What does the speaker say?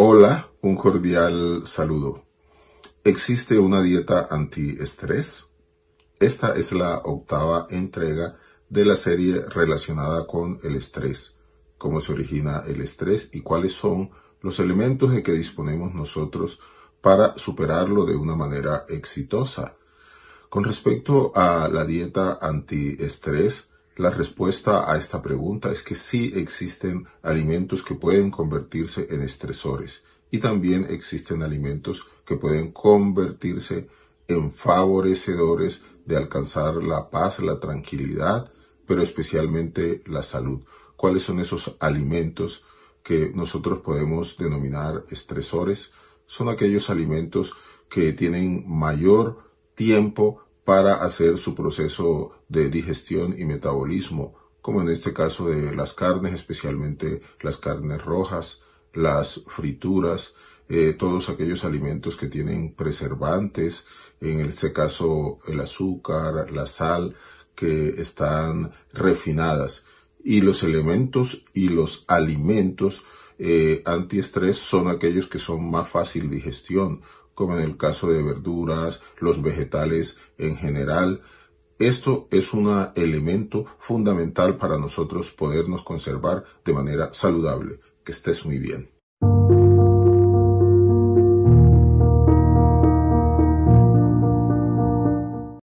Hola, un cordial saludo. ¿Existe una dieta antiestrés? Esta es la octava entrega de la serie relacionada con el estrés, cómo se origina el estrés y cuáles son los elementos de que disponemos nosotros para superarlo de una manera exitosa. Con respecto a la dieta antiestrés, la respuesta a esta pregunta es que sí existen alimentos que pueden convertirse en estresores y también existen alimentos que pueden convertirse en favorecedores de alcanzar la paz, la tranquilidad, pero especialmente la salud. ¿Cuáles son esos alimentos que nosotros podemos denominar estresores? Son aquellos alimentos que tienen mayor tiempo para hacer su proceso de digestión y metabolismo, como en este caso de las carnes, especialmente las carnes rojas, las frituras, eh, todos aquellos alimentos que tienen preservantes, en este caso el azúcar, la sal, que están refinadas. Y los elementos y los alimentos eh, antiestrés son aquellos que son más fácil digestión, como en el caso de verduras, los vegetales en general. Esto es un elemento fundamental para nosotros podernos conservar de manera saludable. Que estés muy bien.